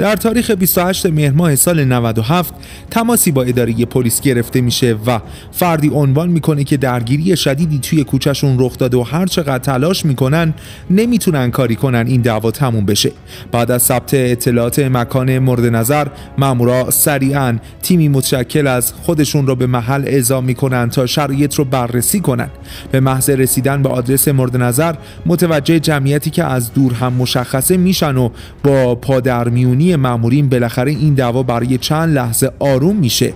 در تاریخ 28 مهر سال 97 تماسی با اداره پلیس گرفته میشه و فردی عنوان میکنه که درگیری شدیدی توی کوچهشون رخ داده و هر چقدر تلاش میکنن نمیتونن کاری کنن این دعوا تموم بشه بعد از ثبت اطلاعات مکان مورد نظر مامورا سریعا تیمی متشکل از خودشون رو به محل اعزام میکنن تا شرایط رو بررسی کنن به محض رسیدن به آدرس مورد نظر متوجه جمعیتی که از دور هم مشخصه میشن و با پادرمیونی معمولین بالاخره این دعوا برای چند لحظه آروم میشه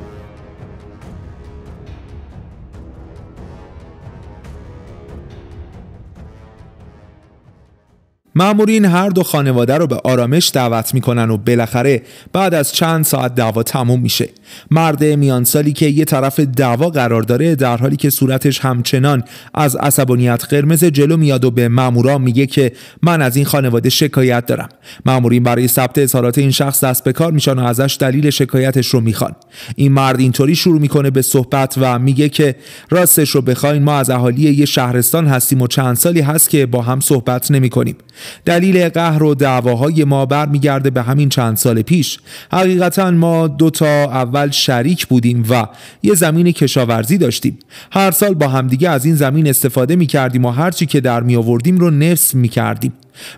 معمورین هر دو خانواده رو به آرامش دعوت میکنن و بالاخره بعد از چند ساعت دعوا تموم میشه مرد میانسالی که یه طرف دعوا قرار داره در حالی که صورتش همچنان از عصبانیت قرمز جلو میاد و به مامورا میگه که من از این خانواده شکایت دارم مامورین برای ثبت اظهارات این شخص دست به کار میشن و ازش دلیل شکایتش رو میخوان این مرد اینطوری شروع میکنه به صحبت و میگه که راستش رو بخواین ما از اهالی یه شهرستان هستیم و چند سالی هست که با هم صحبت نمیکنیم دلیل قهر و دعواهای ما برمیگرده به همین چند سال پیش حقیقتا ما دو تا اول شریک بودیم و یه زمین کشاورزی داشتیم هر سال با همدیگه از این زمین استفاده می کردیم و هرچی که در می آوردیم رو نفس می کردیم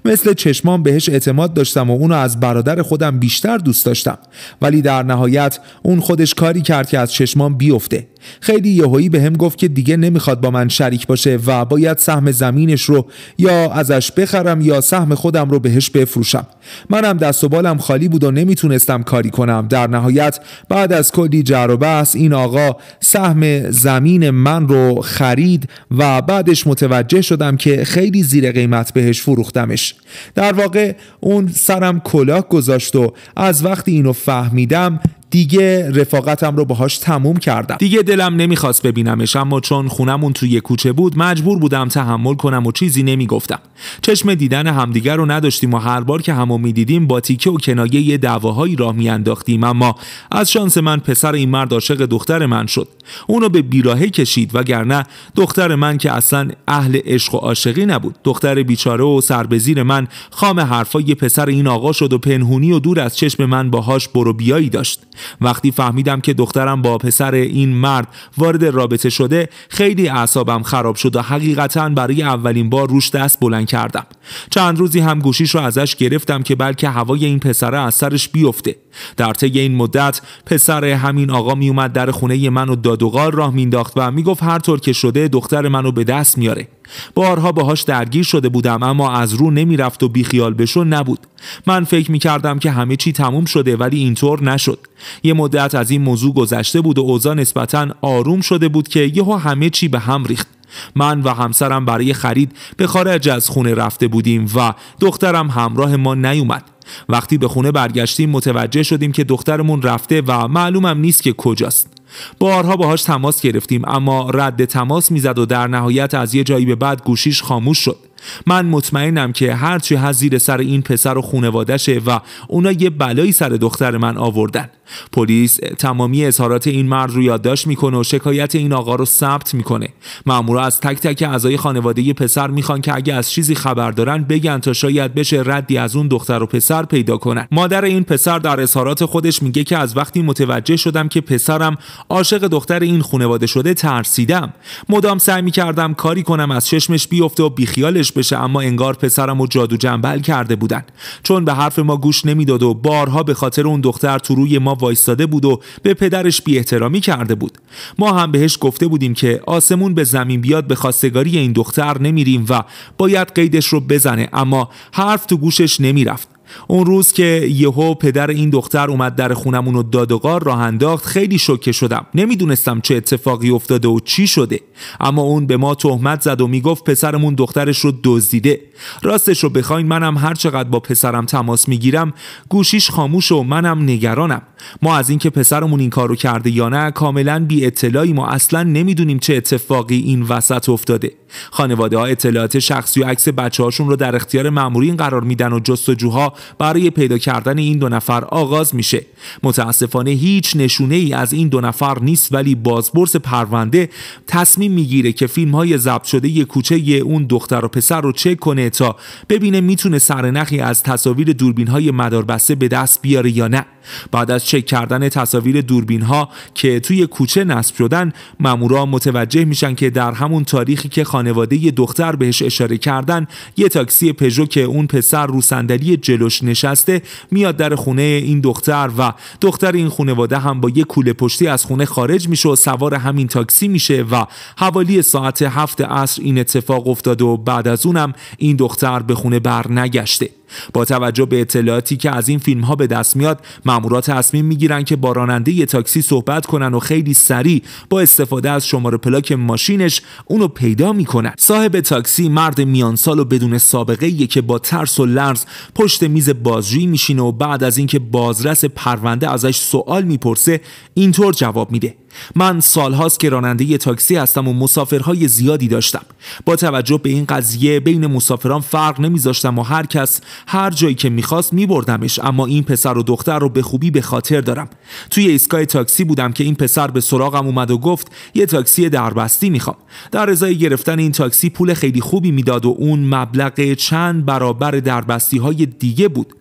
مثل چشمان بهش اعتماد داشتم و اونو از برادر خودم بیشتر دوست داشتم ولی در نهایت اون خودش کاری کرد که از چشمان بیفته خیلی یهویی به هم گفت که دیگه نمیخواد با من شریک باشه و باید سهم زمینش رو یا ازش بخرم یا سهم خودم رو بهش بفروشم منم دست و بالم خالی بود و نمیتونستم کاری کنم در نهایت بعد از کلی جر و بحث این آقا سهم زمین من رو خرید و بعدش متوجه شدم که خیلی زیر قیمت بهش فروختم دیدمش در واقع اون سرم کلاه گذاشت و از وقتی اینو فهمیدم دیگه رفاقتم رو باهاش تموم کردم دیگه دلم نمیخواست ببینمش اما چون خونمون توی کوچه بود مجبور بودم تحمل کنم و چیزی نمیگفتم چشم دیدن همدیگر رو نداشتیم و هر بار که همو میدیدیم با تیکه و کنایه یه دعواهایی راه میانداختیم اما از شانس من پسر این مرد عاشق دختر من شد اونو به بیراهه کشید وگرنه دختر من که اصلا اهل عشق و عاشقی نبود دختر بیچاره و سربزیر من خام حرفای پسر این آقا شد و پنهونی و دور از چشم من باهاش برو بیایی داشت وقتی فهمیدم که دخترم با پسر این مرد وارد رابطه شده خیلی اعصابم خراب شد و حقیقتا برای اولین بار روش دست بلند کردم چند روزی هم گوشیش رو ازش گرفتم که بلکه هوای این پسره از سرش بیفته در طی این مدت پسر همین آقا میومد در خونه من و دادوغار راه مینداخت و میگفت هر طور که شده دختر منو به دست میاره بارها باهاش درگیر شده بودم اما از رو نمیرفت و بیخیال بشو نبود من فکر میکردم که همه چی تموم شده ولی اینطور نشد یه مدت از این موضوع گذشته بود و اوضاع نسبتا آروم شده بود که یهو همه چی به هم ریخت من و همسرم برای خرید به خارج از خونه رفته بودیم و دخترم همراه ما نیومد وقتی به خونه برگشتیم متوجه شدیم که دخترمون رفته و معلومم نیست که کجاست بارها باهاش تماس گرفتیم اما رد تماس میزد و در نهایت از یه جایی به بعد گوشیش خاموش شد من مطمئنم که هرچی هست زیر سر این پسر و خونوادشه و اونا یه بلایی سر دختر من آوردن پلیس تمامی اظهارات این مرد رو یادداشت میکنه و شکایت این آقا رو ثبت میکنه مامورا از تک تک اعضای خانواده پسر میخوان که اگه از چیزی خبر دارن بگن تا شاید بشه ردی از اون دختر و پسر پیدا کنن مادر این پسر در اظهارات خودش میگه که از وقتی متوجه شدم که پسرم عاشق دختر این خونواده شده ترسیدم مدام سعی می کردم کاری کنم از چشمش بیفته و بیخیالش بشه اما انگار پسرم و جادو جنبل کرده بودن چون به حرف ما گوش نمیداد و بارها به خاطر اون دختر تو روی ما وایستاده بود و به پدرش بی احترامی کرده بود ما هم بهش گفته بودیم که آسمون به زمین بیاد به خواستگاری این دختر نمیریم و باید قیدش رو بزنه اما حرف تو گوشش نمیرفت اون روز که یهو پدر این دختر اومد در خونمون و دادگار راه انداخت خیلی شوکه شدم نمیدونستم چه اتفاقی افتاده و چی شده اما اون به ما تهمت زد و میگفت پسرمون دخترش رو دزدیده راستش رو بخواین منم هر چقدر با پسرم تماس میگیرم گوشیش خاموش و منم نگرانم ما از اینکه پسرمون این کارو کرده یا نه کاملا بی اطلاعی ما اصلا نمیدونیم چه اتفاقی این وسط افتاده خانواده ها اطلاعات شخصی و عکس بچه هاشون رو در اختیار مامورین قرار میدن و جستجوها برای پیدا کردن این دو نفر آغاز میشه متاسفانه هیچ نشونه ای از این دو نفر نیست ولی بازپرس پرونده تصمیم میگیره که فیلم های ضبط شده یه کوچه یه اون دختر و پسر رو چک کنه تا ببینه میتونه سرنخی از تصاویر دوربین های مداربسته به دست بیاره یا نه بعد از چک کردن تصاویر دوربین ها که توی کوچه نصب شدن مامورا متوجه میشن که در همون تاریخی که خانواده یه دختر بهش اشاره کردن یه تاکسی پژو که اون پسر رو صندلی جلوش نشسته میاد در خونه این دختر و دختر این خانواده هم با یه کوله پشتی از خونه خارج میشه و سوار همین تاکسی میشه و حوالی ساعت هفت عصر این اتفاق افتاد و بعد از اونم این دختر به خونه برنگشته. با توجه به اطلاعاتی که از این فیلم ها به دست میاد مامورات تصمیم میگیرن که با راننده یه تاکسی صحبت کنن و خیلی سریع با استفاده از شماره پلاک ماشینش اونو پیدا میکنن صاحب تاکسی مرد میانسال و بدون سابقه یه که با ترس و لرز پشت میز بازجویی میشینه و بعد از اینکه بازرس پرونده ازش سوال میپرسه اینطور جواب میده من سالهاست که راننده یه تاکسی هستم و مسافرهای زیادی داشتم با توجه به این قضیه بین مسافران فرق نمیذاشتم و هر کس هر جایی که میخواست میبردمش اما این پسر و دختر رو به خوبی به خاطر دارم توی ایستگاه تاکسی بودم که این پسر به سراغم اومد و گفت یه تاکسی دربستی میخوام در ازای گرفتن این تاکسی پول خیلی خوبی میداد و اون مبلغ چند برابر دربستی های دیگه بود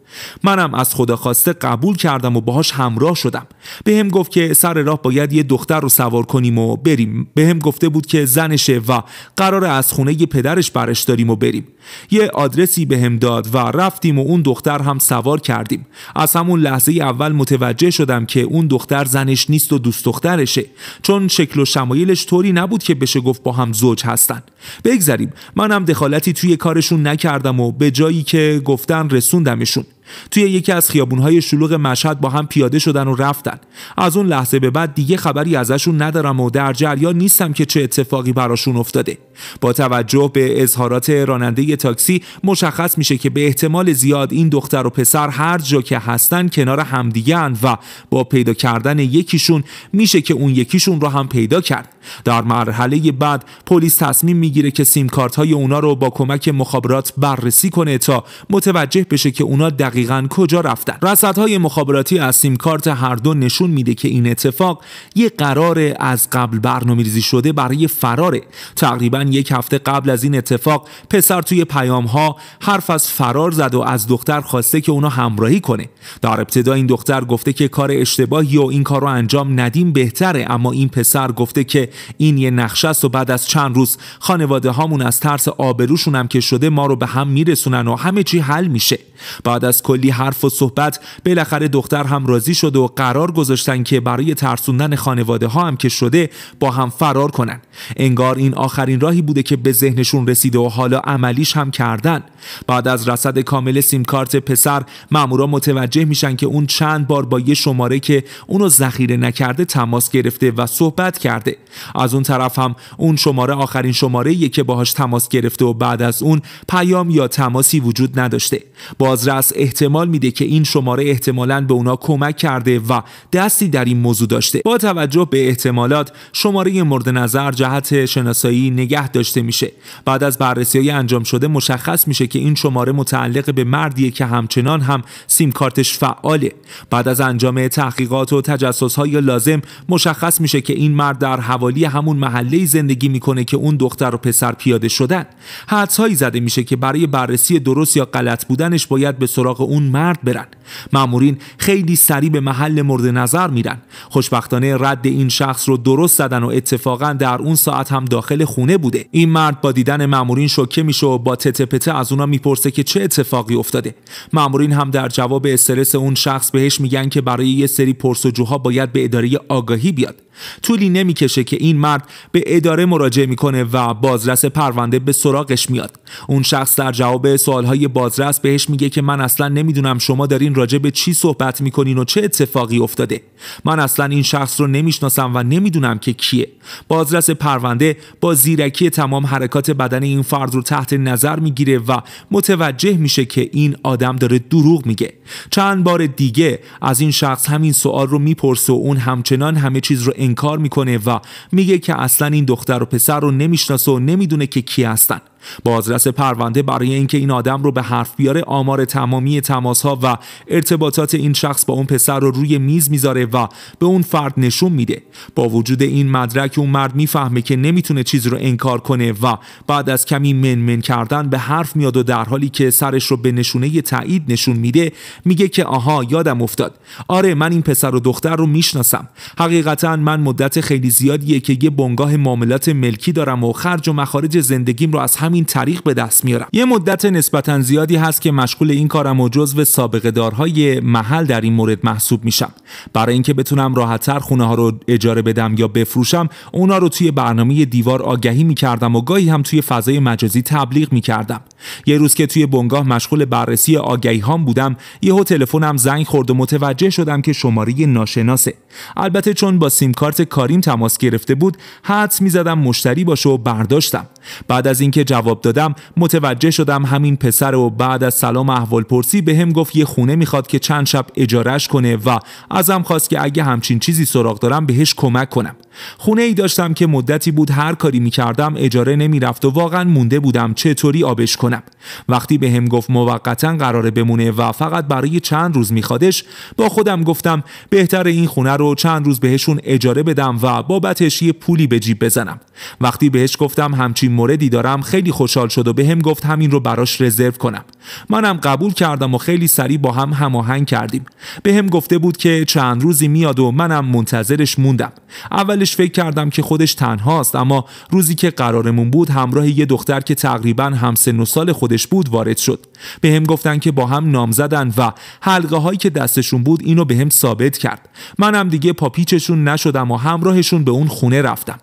منم از خدا خواسته قبول کردم و باهاش همراه شدم به هم گفت که سر راه باید یه دختر رو سوار کنیم و بریم به هم گفته بود که زنشه و قرار از خونه یه پدرش برش داریم و بریم یه آدرسی به هم داد و رفتیم و اون دختر هم سوار کردیم از همون لحظه اول متوجه شدم که اون دختر زنش نیست و دوست دخترشه چون شکل و شمایلش طوری نبود که بشه گفت با هم زوج هستن بگذریم منم دخالتی توی کارشون نکردم و به جایی که گفتن رسوندمشون توی یکی از خیابونهای شلوغ مشهد با هم پیاده شدن و رفتن از اون لحظه به بعد دیگه خبری ازشون ندارم و در جریان نیستم که چه اتفاقی براشون افتاده با توجه به اظهارات راننده تاکسی مشخص میشه که به احتمال زیاد این دختر و پسر هر جا که هستن کنار همدیگه و با پیدا کردن یکیشون میشه که اون یکیشون رو هم پیدا کرد در مرحله بعد پلیس تصمیم میگیره که سیم کارت های اونا رو با کمک مخابرات بررسی کنه تا متوجه بشه که اونا دقیقا کجا رفتن های مخابراتی از سیمکارت کارت هر دو نشون میده که این اتفاق یه قرار از قبل برنامه‌ریزی شده برای فراره تقریبا یک هفته قبل از این اتفاق پسر توی پیام ها حرف از فرار زد و از دختر خواسته که اونا همراهی کنه در ابتدا این دختر گفته که کار اشتباهی و این کار رو انجام ندیم بهتره اما این پسر گفته که این یه نقشه است و بعد از چند روز خانواده هامون از ترس آبروشون هم که شده ما رو به هم میرسونن و همه چی حل میشه بعد از کلی حرف و صحبت بالاخره دختر هم راضی شد و قرار گذاشتن که برای ترسوندن خانواده ها هم که شده با هم فرار کنن انگار این آخرین راهی بوده که به ذهنشون رسیده و حالا عملیش هم کردن بعد از رصد کامل سیمکارت پسر مامورا متوجه میشن که اون چند بار با یه شماره که اونو ذخیره نکرده تماس گرفته و صحبت کرده از اون طرف هم اون شماره آخرین شماره یه که باهاش تماس گرفته و بعد از اون پیام یا تماسی وجود نداشته بازرس احتمال میده که این شماره احتمالا به اونا کمک کرده و دستی در این موضوع داشته با توجه به احتمالات شماره مورد نظر جهت شناسایی نگه داشته میشه بعد از بررسی های انجام شده مشخص میشه که این شماره متعلق به مردیه که همچنان هم سیم کارتش فعاله بعد از انجام تحقیقات و تجسس های لازم مشخص میشه که این مرد در حوالی همون محله زندگی میکنه که اون دختر و پسر پیاده شدن حدس هایی زده میشه که برای بررسی درست یا غلط بودنش باید به سراغ اون مرد برن مامورین خیلی سریع به محل مورد نظر میرن خوشبختانه رد این شخص رو درست زدن و اتفاقا در اون ساعت هم داخل خونه بوده این مرد با دیدن مامورین شوکه میشه و با تتپته از اونا میپرسه که چه اتفاقی افتاده مامورین هم در جواب استرس اون شخص بهش میگن که برای یه سری پرسجوها باید به اداره آگاهی بیاد طولی نمیکشه که این مرد به اداره مراجعه میکنه و بازرس پرونده به سراغش میاد اون شخص در جواب سوالهای بازرس بهش میگه که من اصلا نمیدونم شما دارین راجع به چی صحبت میکنین و چه اتفاقی افتاده من اصلا این شخص رو نمیشناسم و نمیدونم که کیه بازرس پرونده با زیرکی تمام حرکات بدن این فرد رو تحت نظر میگیره و متوجه میشه که این آدم داره دروغ میگه چند بار دیگه از این شخص همین سوال رو میپرسه و اون همچنان همه چیز رو انکار میکنه و میگه که اصلا این دختر و پسر رو نمیشناسه و نمیدونه که کی هستن بازرس پرونده برای اینکه این آدم رو به حرف بیاره آمار تمامی تماس ها و ارتباطات این شخص با اون پسر رو روی میز میذاره و به اون فرد نشون میده با وجود این مدرک اون مرد میفهمه که نمیتونه چیز رو انکار کنه و بعد از کمی منمن کردن به حرف میاد و در حالی که سرش رو به نشونه تایید نشون میده میگه که آها یادم افتاد آره من این پسر و دختر رو میشناسم حقیقتا من مدت خیلی زیادیه که یه بنگاه معاملات ملکی دارم و خرج و مخارج زندگیم رو از همین همین طریق به دست میارم یه مدت نسبتا زیادی هست که مشغول این کارم و جزو سابقه دارهای محل در این مورد محسوب میشم برای اینکه بتونم راحتتر خونه ها رو اجاره بدم یا بفروشم اونا رو توی برنامه دیوار آگهی میکردم و گاهی هم توی فضای مجازی تبلیغ میکردم یه روز که توی بنگاه مشغول بررسی آگهی هام بودم یهو تلفنم زنگ خورد و متوجه شدم که شماره ناشناسه البته چون با سیم کارت کاریم تماس گرفته بود حدس میزدم مشتری باشه و برداشتم بعد از اینکه جواب دادم متوجه شدم همین پسر و بعد از سلام احوال پرسی به هم گفت یه خونه میخواد که چند شب اجارش کنه و ازم خواست که اگه همچین چیزی سراغ دارم بهش کمک کنم خونه ای داشتم که مدتی بود هر کاری می کردم اجاره نمی رفت و واقعا مونده بودم چطوری آبش کنم وقتی به هم گفت موقتا قراره بمونه و فقط برای چند روز میخوادش با خودم گفتم بهتر این خونه رو چند روز بهشون اجاره بدم و بابتش یه پولی به جیب بزنم وقتی بهش گفتم همچین موردی دارم خیلی خوشحال شد و به هم گفت همین رو براش رزرو کنم منم قبول کردم و خیلی سریع با هم هماهنگ کردیم به هم گفته بود که چند روزی میاد و منم منتظرش موندم اول اولش فکر کردم که خودش تنهاست اما روزی که قرارمون بود همراه یه دختر که تقریبا همسن و سال خودش بود وارد شد به هم گفتن که با هم نام زدن و حلقه هایی که دستشون بود اینو به هم ثابت کرد منم دیگه پاپیچشون نشدم و همراهشون به اون خونه رفتم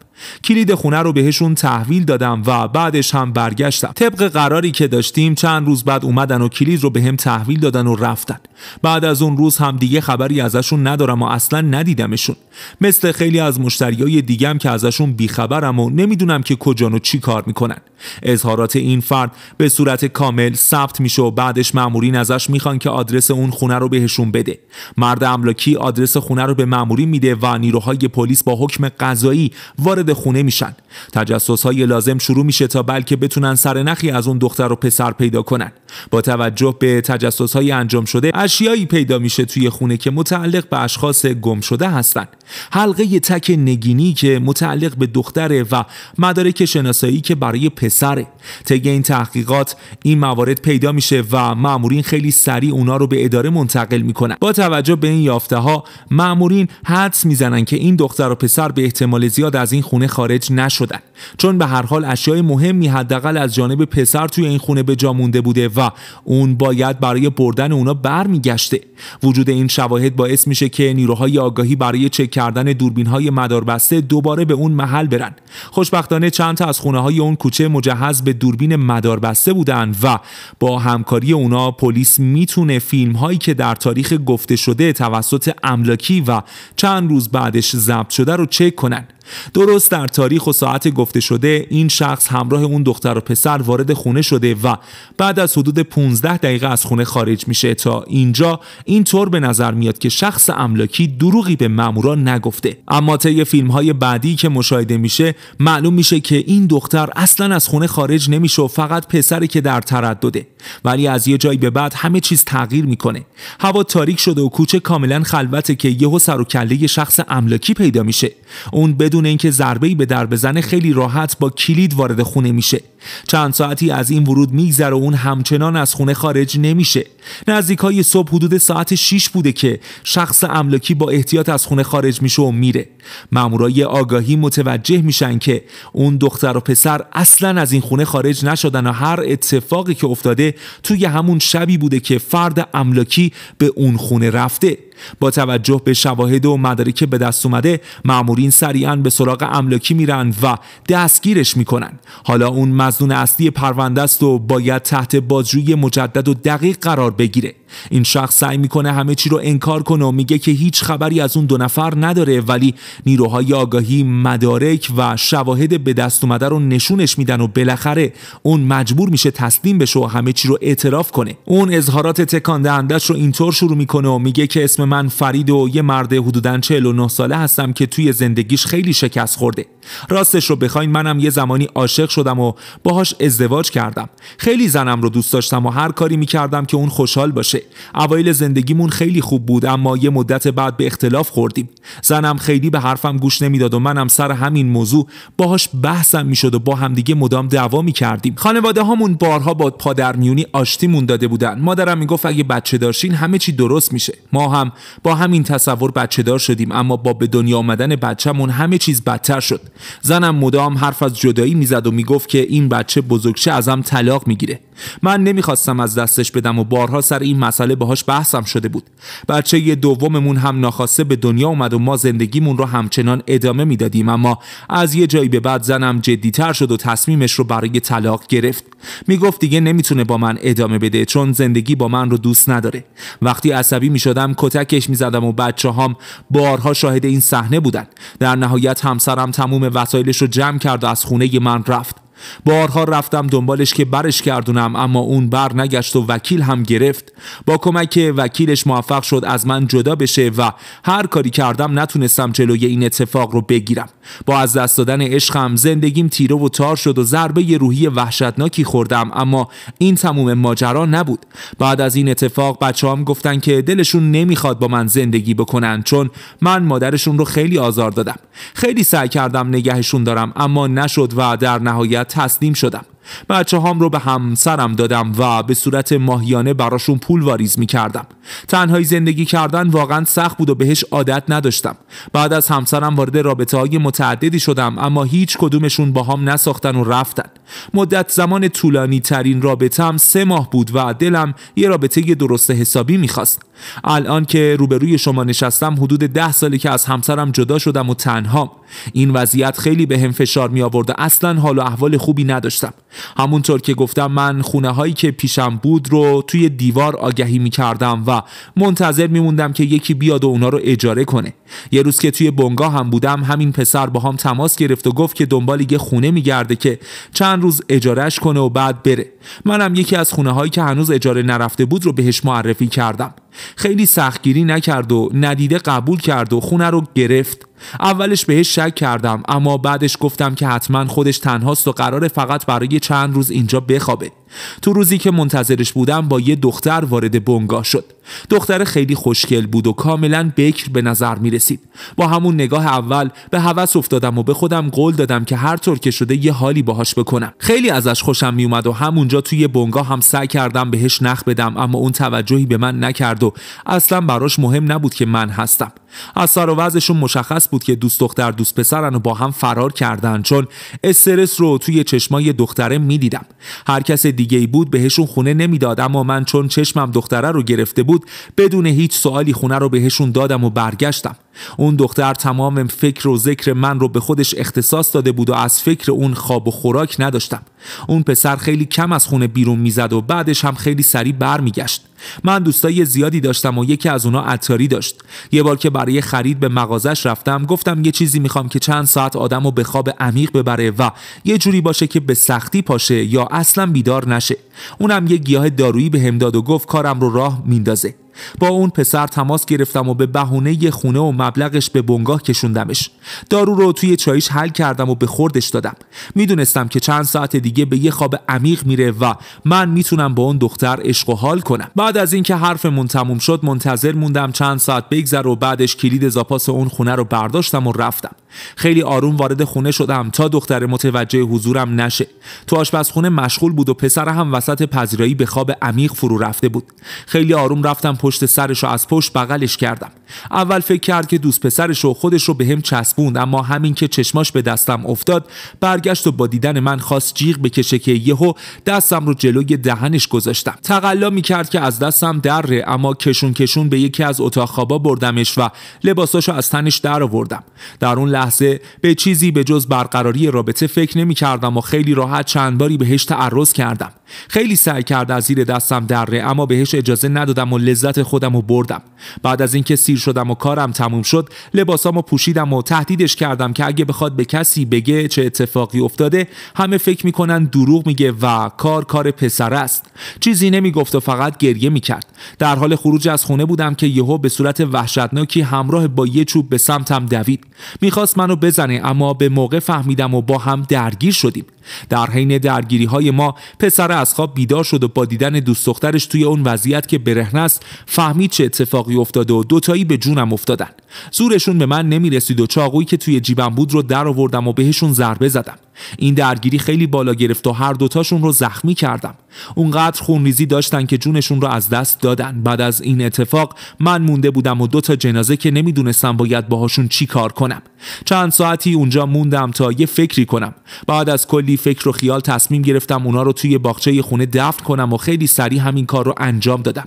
کلید خونه رو بهشون تحویل دادم و بعدش هم برگشتم طبق قراری که داشتیم چند روز بعد اومدن و کلید رو به هم تحویل دادن و رفتن بعد از اون روز هم دیگه خبری ازشون ندارم و اصلا ندیدمشون مثل خیلی از مشتریای دیگم که ازشون بیخبرم و نمیدونم که کجان و چی کار میکنن اظهارات این فرد به صورت کامل ثبت میشه و بعدش مامورین ازش میخوان که آدرس اون خونه رو بهشون بده مرد املاکی آدرس خونه رو به مامورین میده و نیروهای پلیس با حکم قضایی وارد وارد خونه میشن تجسس های لازم شروع میشه تا بلکه بتونن سرنخی از اون دختر و پسر پیدا کنن با توجه به تجسس های انجام شده اشیایی پیدا میشه توی خونه که متعلق به اشخاص گم شده هستن حلقه تک نگینی که متعلق به دختره و مدارک شناسایی که برای پسره طی این تحقیقات این موارد پیدا میشه و مامورین خیلی سریع اونا رو به اداره منتقل میکنن با توجه به این یافته ها مامورین حدس میزنن که این دختر و پسر به احتمال زیاد از این خونه خارج نشدن چون به هر حال اشیای مهمی حداقل از جانب پسر توی این خونه به جا مونده بوده و اون باید برای بردن اونا برمیگشته وجود این شواهد باعث میشه که نیروهای آگاهی برای چک کردن دوربین های مداربسته دوباره به اون محل برن خوشبختانه چند تا از خونه های اون کوچه مجهز به دوربین مداربسته بودن و با همکاری اونا پلیس میتونه فیلم هایی که در تاریخ گفته شده توسط املاکی و چند روز بعدش ضبط شده رو چک کنن درست در تاریخ و ساعت گفته شده این شخص همراه اون دختر و پسر وارد خونه شده و بعد از حدود 15 دقیقه از خونه خارج میشه تا اینجا این طور به نظر میاد که شخص املاکی دروغی به مامورا نگفته اما طی فیلم های بعدی که مشاهده میشه معلوم میشه که این دختر اصلا از خونه خارج نمیشه و فقط پسری که در تردده ولی از یه جایی به بعد همه چیز تغییر میکنه هوا تاریک شده و کوچه کاملا خلوته که یهو سر و کله شخص املاکی پیدا میشه اون به بدون اینکه ضربه‌ای به در بزنه خیلی راحت با کلید وارد خونه میشه چند ساعتی از این ورود میگذره و اون همچنان از خونه خارج نمیشه نزدیک های صبح حدود ساعت 6 بوده که شخص املاکی با احتیاط از خونه خارج میشه و میره مامورای آگاهی متوجه میشن که اون دختر و پسر اصلا از این خونه خارج نشدن و هر اتفاقی که افتاده توی همون شبی بوده که فرد املاکی به اون خونه رفته با توجه به شواهد و مدارک به دست اومده مامورین سریعا به سراغ املاکی میرن و دستگیرش میکنن حالا اون مزنون اصلی پرونده است و باید تحت بازجویی مجدد و دقیق قرار بگیره این شخص سعی میکنه همه چی رو انکار کنه و میگه که هیچ خبری از اون دو نفر نداره ولی نیروهای آگاهی مدارک و شواهد به دست اومده رو نشونش میدن و بالاخره اون مجبور میشه تسلیم بشه و همه چی رو اعتراف کنه اون اظهارات تکان اندش رو اینطور شروع میکنه و میگه که اسم من فرید و یه مرد حدودا 49 ساله هستم که توی زندگیش خیلی شکست خورده راستش رو بخواین منم یه زمانی عاشق شدم و باهاش ازدواج کردم خیلی زنم رو دوست داشتم و هر کاری میکردم که اون خوشحال باشه اوایل زندگیمون خیلی خوب بود اما یه مدت بعد به اختلاف خوردیم زنم خیلی به حرفم گوش نمیداد و منم سر همین موضوع باهاش بحثم میشد و با همدیگه مدام دعوا میکردیم خانواده هامون بارها با پادرمیونی آشتیمون داده بودن مادرم میگفت اگه بچه داشتین همه چی درست میشه ما هم با همین تصور بچه دار شدیم اما با به دنیا آمدن بچهمون همه چیز بدتر شد زنم مدام حرف از جدایی میزد و میگفت که این بچه بزرگشه ازم طلاق میگیره من نمیخواستم از دستش بدم و بارها سر این مسئله باهاش بحثم شده بود بچه یه دوممون هم ناخواسته به دنیا اومد و ما زندگیمون رو همچنان ادامه میدادیم اما از یه جایی به بعد زنم جدیتر شد و تصمیمش رو برای طلاق گرفت میگفت دیگه نمیتونه با من ادامه بده چون زندگی با من رو دوست نداره وقتی عصبی میشدم کتکش میزدم و بچه هام بارها شاهد این صحنه بودن در نهایت همسرم تموم وسایلش رو جمع کرد و از خونه من رفت بارها رفتم دنبالش که برش گردونم اما اون بر نگشت و وکیل هم گرفت با کمک وکیلش موفق شد از من جدا بشه و هر کاری کردم نتونستم جلوی این اتفاق رو بگیرم با از دست دادن عشقم زندگیم تیره و تار شد و ضربه روحی وحشتناکی خوردم اما این تموم ماجرا نبود بعد از این اتفاق بچه هم گفتن که دلشون نمیخواد با من زندگی بکنن چون من مادرشون رو خیلی آزار دادم خیلی سعی کردم نگهشون دارم اما نشد و در نهایت تسلیم شدم بچه هام رو به همسرم دادم و به صورت ماهیانه براشون پول واریز می کردم تنهایی زندگی کردن واقعا سخت بود و بهش عادت نداشتم بعد از همسرم وارد رابطه های متعددی شدم اما هیچ کدومشون با هم نساختن و رفتن مدت زمان طولانی ترین رابطم سه ماه بود و دلم یه رابطه درست حسابی میخواست الان که روبروی شما نشستم حدود ده سالی که از همسرم جدا شدم و تنها این وضعیت خیلی به هم فشار می آورد اصلا حال و احوال خوبی نداشتم همونطور که گفتم من خونه هایی که پیشم بود رو توی دیوار آگهی می و منتظر میموندم که یکی بیاد و اونا رو اجاره کنه یه روز که توی بنگا هم بودم همین پسر با هم تماس گرفت و گفت که دنبال یه خونه میگرده که چند روز اجارهش کنه و بعد بره منم یکی از خونه هایی که هنوز اجاره نرفته بود رو بهش معرفی کردم خیلی سختگیری نکرد و ندیده قبول کرد و خونه رو گرفت اولش بهش شک کردم اما بعدش گفتم که حتما خودش تنهاست و قرار فقط برای چند روز اینجا بخوابه تو روزی که منتظرش بودم با یه دختر وارد بنگاه شد دختر خیلی خوشگل بود و کاملا بکر به نظر می رسید با همون نگاه اول به هوس افتادم و به خودم قول دادم که هر طور که شده یه حالی باهاش بکنم خیلی ازش خوشم میومد و همونجا توی بنگاه هم سعی کردم بهش نخ بدم اما اون توجهی به من نکرد و اصلا براش مهم نبود که من هستم از سر وضعشون مشخص بود که دوست دختر دوست پسرن و با هم فرار کردن چون استرس رو توی چشمای دختره میدیدم هر کس دیگه ای بود بهشون خونه نمیداد اما من چون چشمم دختره رو گرفته بود بدون هیچ سوالی خونه رو بهشون دادم و برگشتم اون دختر تمام فکر و ذکر من رو به خودش اختصاص داده بود و از فکر اون خواب و خوراک نداشتم اون پسر خیلی کم از خونه بیرون میزد و بعدش هم خیلی سریع برمیگشت من دوستای زیادی داشتم و یکی از اونا عطاری داشت یه بار که برای خرید به مغازش رفتم گفتم یه چیزی میخوام که چند ساعت آدم رو به خواب عمیق ببره و یه جوری باشه که به سختی پاشه یا اصلا بیدار نشه اونم یه گیاه دارویی به هم داد و گفت کارم رو راه میندازه با اون پسر تماس گرفتم و به بهونه خونه و مبلغش به بنگاه کشوندمش دارو رو توی چایش حل کردم و به خوردش دادم میدونستم که چند ساعت دیگه به یه خواب عمیق میره و من میتونم با اون دختر عشق و حال کنم بعد از اینکه حرفمون تموم شد منتظر موندم چند ساعت بگذر و بعدش کلید زاپاس اون خونه رو برداشتم و رفتم خیلی آروم وارد خونه شدم تا دختر متوجه حضورم نشه تو آشپزخونه مشغول بود و پسر هم وسط پذیرایی به خواب عمیق فرو رفته بود خیلی آروم رفتم پشت سرش و از پشت بغلش کردم اول فکر کرد که دوست پسرش و خودش رو به هم چسبوند اما همین که چشماش به دستم افتاد برگشت و با دیدن من خواست جیغ بکشه که یهو دستم رو جلوی دهنش گذاشتم تقلا میکرد که از دستم دره اما کشون کشون به یکی از اتاق خوابا بردمش و لباساشو از تنش در آوردم در اون به چیزی به جز برقراری رابطه فکر نمی کردم و خیلی راحت چند باری بهش تعرض کردم خیلی سعی کرد از زیر دستم دره اما بهش اجازه ندادم و لذت خودم و بردم بعد از اینکه سیر شدم و کارم تموم شد لباسام و پوشیدم و تهدیدش کردم که اگه بخواد به کسی بگه چه اتفاقی افتاده همه فکر میکنن دروغ میگه و کار کار پسر است چیزی نمیگفت و فقط گریه میکرد در حال خروج از خونه بودم که یهو به صورت وحشتناکی همراه با یه چوب به سمتم دوید میخواست میخواست منو بزنه اما به موقع فهمیدم و با هم درگیر شدیم در حین درگیری های ما پسر از خواب بیدار شد و با دیدن دوست دخترش توی اون وضعیت که برهنه است فهمید چه اتفاقی افتاده و دوتایی به جونم افتادن زورشون به من نمیرسید و چاقویی که توی جیبم بود رو در آوردم و بهشون ضربه زدم این درگیری خیلی بالا گرفت و هر دوتاشون رو زخمی کردم اونقدر خونریزی داشتن که جونشون رو از دست دادن بعد از این اتفاق من مونده بودم و دوتا جنازه که نمیدونستم باید باهاشون چی کار کنم چند ساعتی اونجا موندم تا یه فکری کنم بعد از کلی فکر و خیال تصمیم گرفتم اونا رو توی باغچه خونه دفن کنم و خیلی سریع همین کار رو انجام دادم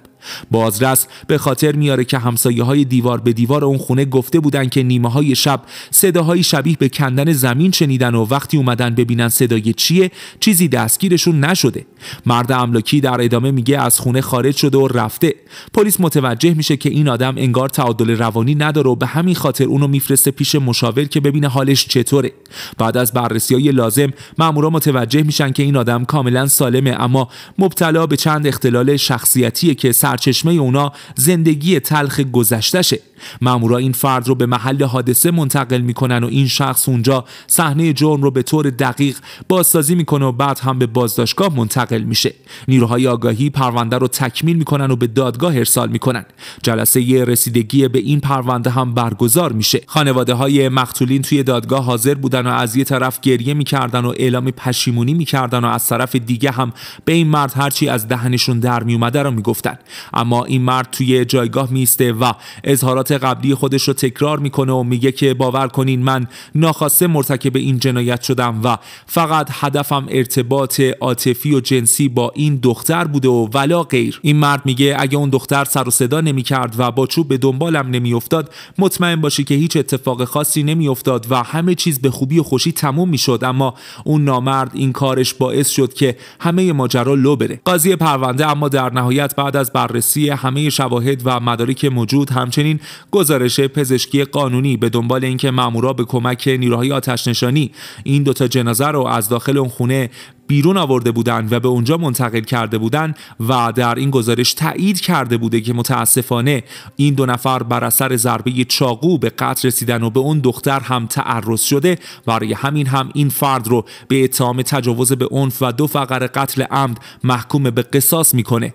بازرس به خاطر میاره که همسایه های دیوار به دیوار اون خونه گفته بودن که نیمه های شب صداهایی شبیه به کندن زمین شنیدن و وقتی اومدن ببینن صدای چیه چیزی دستگیرشون نشده مرد املاکی در ادامه میگه از خونه خارج شده و رفته پلیس متوجه میشه که این آدم انگار تعادل روانی نداره و به همین خاطر اونو میفرسته پیش مشاور که ببینه حالش چطوره بعد از بررسی های لازم مامورا متوجه میشن که این آدم کاملا سالمه اما مبتلا به چند اختلال شخصیتی که سرچشمه اونا زندگی تلخ گذشتشه مامورا این فرد رو به محل حادثه منتقل میکنن و این شخص اونجا صحنه جرم رو به طور دقیق بازسازی میکنه و بعد هم به بازداشتگاه منتقل میشه نیروهای آگاهی پرونده رو تکمیل میکنن و به دادگاه ارسال میکنن جلسه رسیدگی به این پرونده هم برگزار میشه خانواده های مقتولین توی دادگاه حاضر بودن و از یه طرف گریه میکردن و اعلام پشیمونی میکردن و از طرف دیگه هم به این مرد هرچی از دهنشون در میومده رو میگفتن اما این مرد توی جایگاه میسته و اظهارات قبلی خودش رو تکرار میکنه و میگه که باور کنین من ناخواسته مرتکب این جنایت شدم و فقط هدفم ارتباط عاطفی و جنسی با این دختر بوده و ولا غیر این مرد میگه اگه اون دختر سر و صدا نمیکرد و با چوب به دنبالم نمیافتاد مطمئن باشی که هیچ اتفاق خاصی نمیافتاد و همه چیز به خوبی و خوشی تموم میشد اما اون نامرد این کارش باعث شد که همه ماجرا لو بره قاضی پرونده اما در نهایت بعد از بررسی همه شواهد و مدارک موجود همچنین گزارش پزشکی قانونی به دنبال اینکه مامورا به کمک نیروهای آتش نشانی این دوتا جنازه رو از داخل اون خونه بیرون آورده بودند و به اونجا منتقل کرده بودند و در این گزارش تایید کرده بوده که متاسفانه این دو نفر بر اثر ضربه چاقو به قتل رسیدن و به اون دختر هم تعرض شده برای همین هم این فرد رو به اتهام تجاوز به عنف و دو فقر قتل عمد محکوم به قصاص میکنه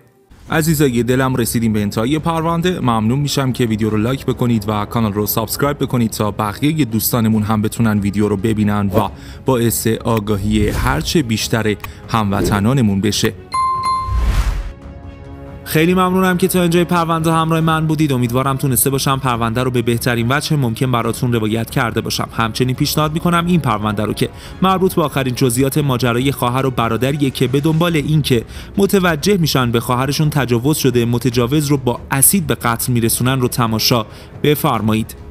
عزیزای دلم رسیدیم به انتهای پرونده ممنون میشم که ویدیو رو لایک بکنید و کانال رو سابسکرایب بکنید تا بقیه دوستانمون هم بتونن ویدیو رو ببینن و باعث آگاهی هرچه بیشتر هموطنانمون بشه خیلی ممنونم که تا اینجای پرونده همراه من بودید امیدوارم تونسته باشم پرونده رو به بهترین وجه ممکن براتون روایت کرده باشم همچنین پیشنهاد میکنم این پرونده رو که مربوط به آخرین جزئیات ماجرای خواهر و برادریه که به دنبال اینکه متوجه میشن به خواهرشون تجاوز شده متجاوز رو با اسید به قتل میرسونن رو تماشا بفرمایید